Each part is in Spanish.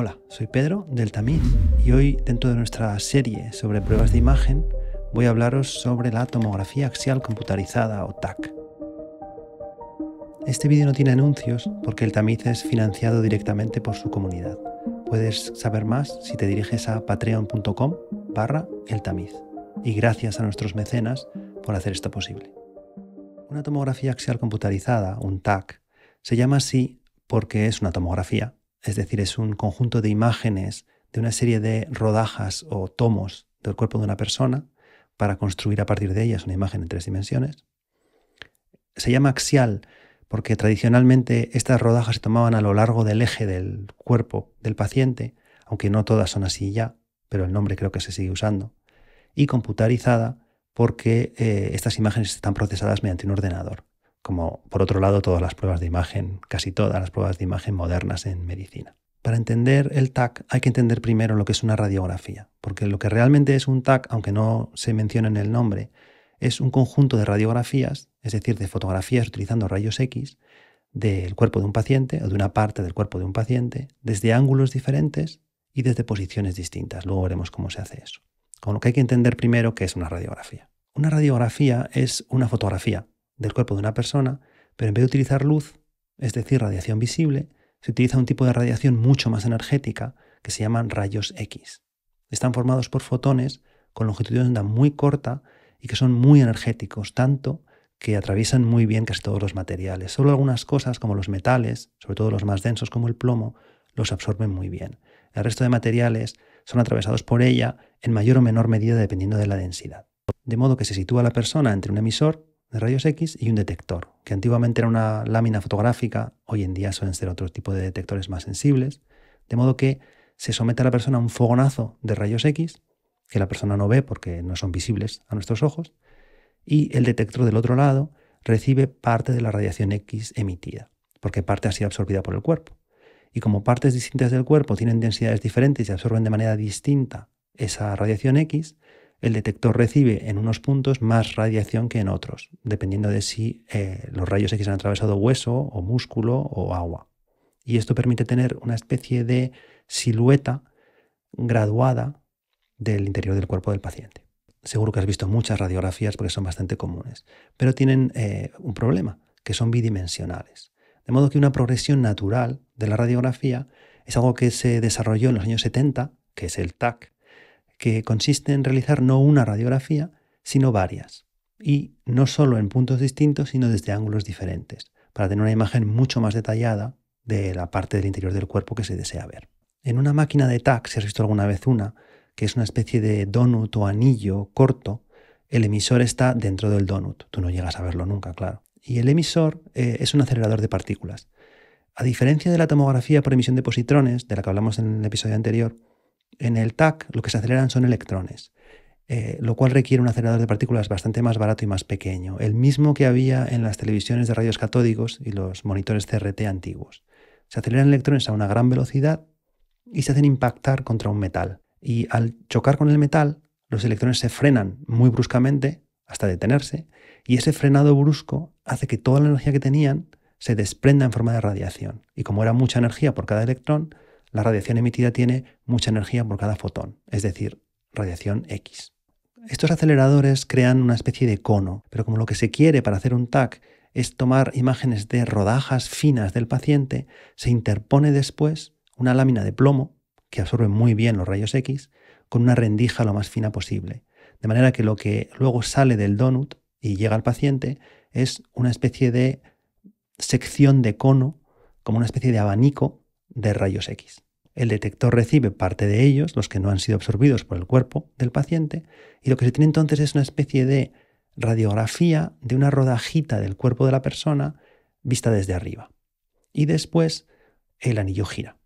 Hola, soy Pedro del Tamiz y hoy dentro de nuestra serie sobre pruebas de imagen voy a hablaros sobre la tomografía axial computarizada o TAC. Este vídeo no tiene anuncios porque el tamiz es financiado directamente por su comunidad. Puedes saber más si te diriges a patreon.com barra el tamiz. Y gracias a nuestros mecenas por hacer esto posible. Una tomografía axial computarizada, un TAC, se llama así porque es una tomografía es decir, es un conjunto de imágenes de una serie de rodajas o tomos del cuerpo de una persona para construir a partir de ellas una imagen en tres dimensiones. Se llama axial porque tradicionalmente estas rodajas se tomaban a lo largo del eje del cuerpo del paciente, aunque no todas son así ya, pero el nombre creo que se sigue usando, y computarizada porque eh, estas imágenes están procesadas mediante un ordenador como por otro lado todas las pruebas de imagen, casi todas las pruebas de imagen modernas en medicina. Para entender el TAC hay que entender primero lo que es una radiografía, porque lo que realmente es un TAC, aunque no se menciona en el nombre, es un conjunto de radiografías, es decir, de fotografías utilizando rayos X del cuerpo de un paciente o de una parte del cuerpo de un paciente, desde ángulos diferentes y desde posiciones distintas. Luego veremos cómo se hace eso. Con lo que hay que entender primero qué es una radiografía. Una radiografía es una fotografía, del cuerpo de una persona, pero en vez de utilizar luz, es decir, radiación visible, se utiliza un tipo de radiación mucho más energética que se llaman rayos X. Están formados por fotones con longitud de onda muy corta y que son muy energéticos, tanto que atraviesan muy bien casi todos los materiales. Solo algunas cosas como los metales, sobre todo los más densos como el plomo, los absorben muy bien. El resto de materiales son atravesados por ella en mayor o menor medida dependiendo de la densidad. De modo que se sitúa la persona entre un emisor de rayos X y un detector, que antiguamente era una lámina fotográfica, hoy en día suelen ser otro tipo de detectores más sensibles, de modo que se somete a la persona a un fogonazo de rayos X, que la persona no ve porque no son visibles a nuestros ojos, y el detector del otro lado recibe parte de la radiación X emitida, porque parte ha sido absorbida por el cuerpo. Y como partes distintas del cuerpo tienen densidades diferentes y absorben de manera distinta esa radiación X, el detector recibe en unos puntos más radiación que en otros, dependiendo de si eh, los rayos X han atravesado hueso o músculo o agua. Y esto permite tener una especie de silueta graduada del interior del cuerpo del paciente. Seguro que has visto muchas radiografías porque son bastante comunes, pero tienen eh, un problema, que son bidimensionales. De modo que una progresión natural de la radiografía es algo que se desarrolló en los años 70, que es el TAC, que consiste en realizar no una radiografía, sino varias, y no solo en puntos distintos, sino desde ángulos diferentes, para tener una imagen mucho más detallada de la parte del interior del cuerpo que se desea ver. En una máquina de TAC, si has visto alguna vez una, que es una especie de donut o anillo corto, el emisor está dentro del donut. Tú no llegas a verlo nunca, claro. Y el emisor eh, es un acelerador de partículas. A diferencia de la tomografía por emisión de positrones, de la que hablamos en el episodio anterior, en el TAC lo que se aceleran son electrones, eh, lo cual requiere un acelerador de partículas bastante más barato y más pequeño, el mismo que había en las televisiones de rayos catódicos y los monitores CRT antiguos. Se aceleran electrones a una gran velocidad y se hacen impactar contra un metal. Y al chocar con el metal, los electrones se frenan muy bruscamente hasta detenerse, y ese frenado brusco hace que toda la energía que tenían se desprenda en forma de radiación. Y como era mucha energía por cada electrón, la radiación emitida tiene mucha energía por cada fotón, es decir, radiación X. Estos aceleradores crean una especie de cono, pero como lo que se quiere para hacer un TAC es tomar imágenes de rodajas finas del paciente, se interpone después una lámina de plomo, que absorbe muy bien los rayos X, con una rendija lo más fina posible. De manera que lo que luego sale del donut y llega al paciente es una especie de sección de cono, como una especie de abanico de rayos X. El detector recibe parte de ellos, los que no han sido absorbidos por el cuerpo del paciente, y lo que se tiene entonces es una especie de radiografía de una rodajita del cuerpo de la persona vista desde arriba. Y después el anillo gira.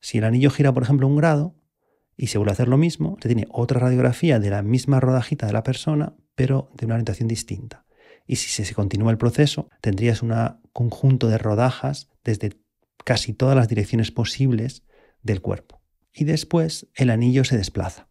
Si el anillo gira, por ejemplo, un grado, y se vuelve a hacer lo mismo, se tiene otra radiografía de la misma rodajita de la persona, pero de una orientación distinta. Y si se continúa el proceso, tendrías un conjunto de rodajas desde casi todas las direcciones posibles del cuerpo. Y después el anillo se desplaza.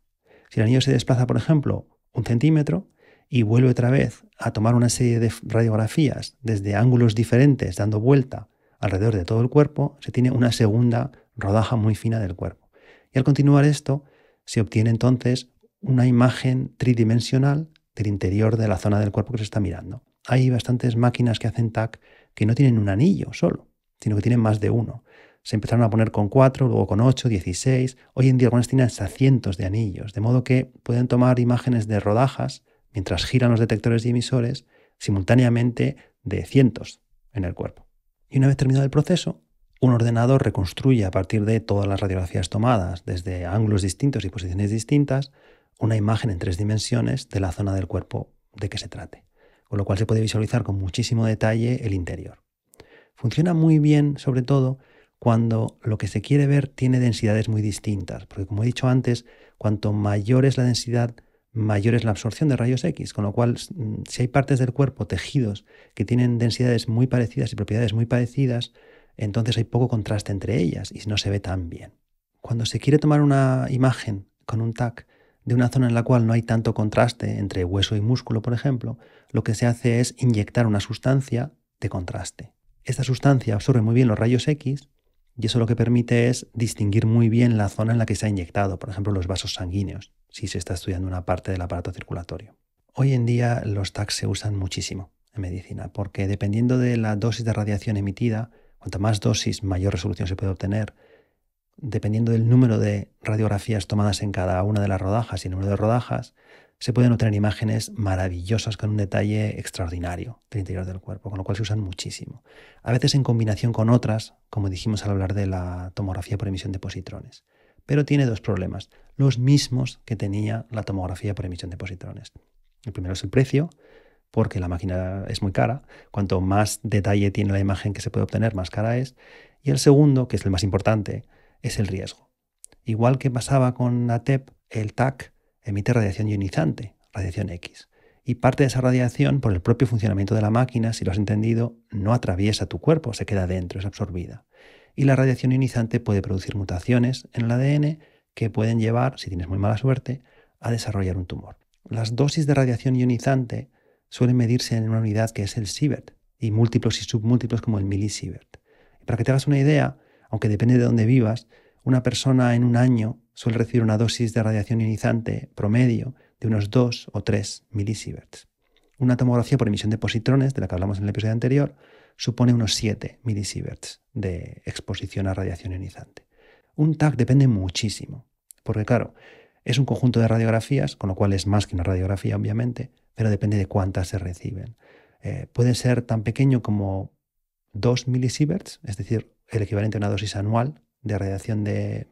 Si el anillo se desplaza, por ejemplo, un centímetro y vuelve otra vez a tomar una serie de radiografías desde ángulos diferentes, dando vuelta alrededor de todo el cuerpo, se tiene una segunda rodaja muy fina del cuerpo. Y al continuar esto, se obtiene entonces una imagen tridimensional del interior de la zona del cuerpo que se está mirando. Hay bastantes máquinas que hacen TAC que no tienen un anillo solo, sino que tienen más de uno. Se empezaron a poner con cuatro, luego con ocho, dieciséis. Hoy en día algunas tienen hasta cientos de anillos, de modo que pueden tomar imágenes de rodajas mientras giran los detectores y emisores simultáneamente de cientos en el cuerpo. Y una vez terminado el proceso, un ordenador reconstruye a partir de todas las radiografías tomadas, desde ángulos distintos y posiciones distintas, una imagen en tres dimensiones de la zona del cuerpo de que se trate, con lo cual se puede visualizar con muchísimo detalle el interior. Funciona muy bien, sobre todo, cuando lo que se quiere ver tiene densidades muy distintas, porque como he dicho antes, cuanto mayor es la densidad, mayor es la absorción de rayos X, con lo cual mm, si hay partes del cuerpo, tejidos, que tienen densidades muy parecidas y propiedades muy parecidas, entonces hay poco contraste entre ellas y no se ve tan bien. Cuando se quiere tomar una imagen con un TAC de una zona en la cual no hay tanto contraste entre hueso y músculo, por ejemplo, lo que se hace es inyectar una sustancia de contraste. Esta sustancia absorbe muy bien los rayos X y eso lo que permite es distinguir muy bien la zona en la que se ha inyectado, por ejemplo, los vasos sanguíneos, si se está estudiando una parte del aparato circulatorio. Hoy en día los TAC se usan muchísimo en medicina, porque dependiendo de la dosis de radiación emitida, cuanto más dosis, mayor resolución se puede obtener. Dependiendo del número de radiografías tomadas en cada una de las rodajas y número de rodajas, se pueden obtener imágenes maravillosas con un detalle extraordinario del interior del cuerpo, con lo cual se usan muchísimo. A veces en combinación con otras, como dijimos al hablar de la tomografía por emisión de positrones. Pero tiene dos problemas, los mismos que tenía la tomografía por emisión de positrones. El primero es el precio, porque la máquina es muy cara. Cuanto más detalle tiene la imagen que se puede obtener, más cara es. Y el segundo, que es el más importante, es el riesgo. Igual que pasaba con la TEP, el TAC emite radiación ionizante, radiación X. Y parte de esa radiación, por el propio funcionamiento de la máquina, si lo has entendido, no atraviesa tu cuerpo, se queda dentro, es absorbida. Y la radiación ionizante puede producir mutaciones en el ADN que pueden llevar, si tienes muy mala suerte, a desarrollar un tumor. Las dosis de radiación ionizante suelen medirse en una unidad que es el sievert y múltiplos y submúltiplos como el milisievert. para que te hagas una idea, aunque depende de dónde vivas, una persona en un año suele recibir una dosis de radiación ionizante promedio de unos 2 o 3 milisieverts. Una tomografía por emisión de positrones, de la que hablamos en el episodio anterior, supone unos 7 milisieverts de exposición a radiación ionizante. Un TAC depende muchísimo, porque claro, es un conjunto de radiografías, con lo cual es más que una radiografía, obviamente, pero depende de cuántas se reciben. Eh, puede ser tan pequeño como 2 milisieverts, es decir, el equivalente a una dosis anual de radiación de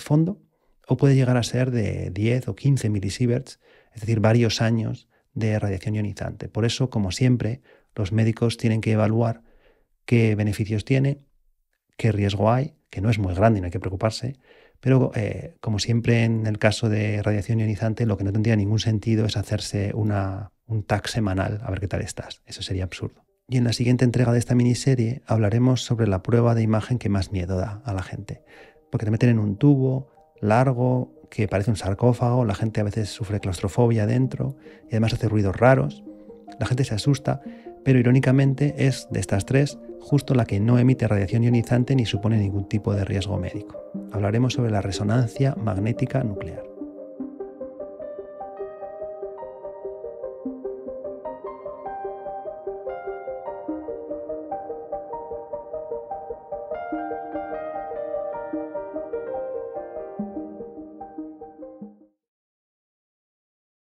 fondo, o puede llegar a ser de 10 o 15 milisieverts, es decir, varios años de radiación ionizante. Por eso, como siempre, los médicos tienen que evaluar qué beneficios tiene, qué riesgo hay, que no es muy grande y no hay que preocuparse, pero eh, como siempre en el caso de radiación ionizante, lo que no tendría ningún sentido es hacerse un tag semanal a ver qué tal estás. Eso sería absurdo. Y en la siguiente entrega de esta miniserie hablaremos sobre la prueba de imagen que más miedo da a la gente, porque te meten en un tubo, largo que parece un sarcófago, la gente a veces sufre claustrofobia dentro y además hace ruidos raros, la gente se asusta, pero irónicamente es de estas tres justo la que no emite radiación ionizante ni supone ningún tipo de riesgo médico. Hablaremos sobre la resonancia magnética nuclear.